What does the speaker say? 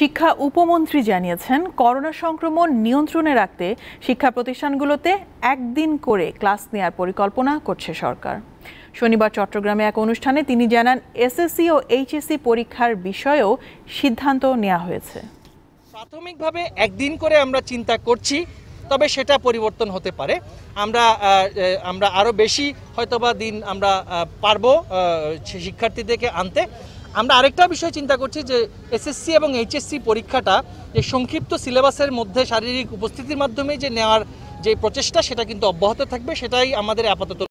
শিক্ষা উপমন্ত্রী জানিয়েছেন করোনা সংক্রমণ নিয়ন্ত্রণে রাখতে শিক্ষা প্রতিষ্ঠানগুলোতে একদিন করে ক্লাস নেওয়ার পরিকল্পনা করছে সরকার শনিবার চট্টগ্রামে এক অনুষ্ঠানে তিনি জানান এসএসসি ও এইচএসসি পরীক্ষার বিষয়েও সিদ্ধান্ত নেওয়া হয়েছে প্রাথমিকভাবে একদিন করে আমরা চিন্তা করছি তবে সেটা পরিবর্তন হতে পারে আমরা আমরা আরও বেশি হয়তোবা দিন আমরা পারবো শিক্ষার্থীদেরকে আনতে আমরা আরেকটা বিষয় চিন্তা করছি যে এসএসসি এবং এইচএসসি পরীক্ষাটা যে সংক্ষিপ্ত সিলেবাসের মধ্যে শারীরিক উপস্থিতির মাধ্যমে যে নেওয়ার যে প্রচেষ্টা সেটা কিন্তু অব্যাহত থাকবে সেটাই আমাদের আপাতত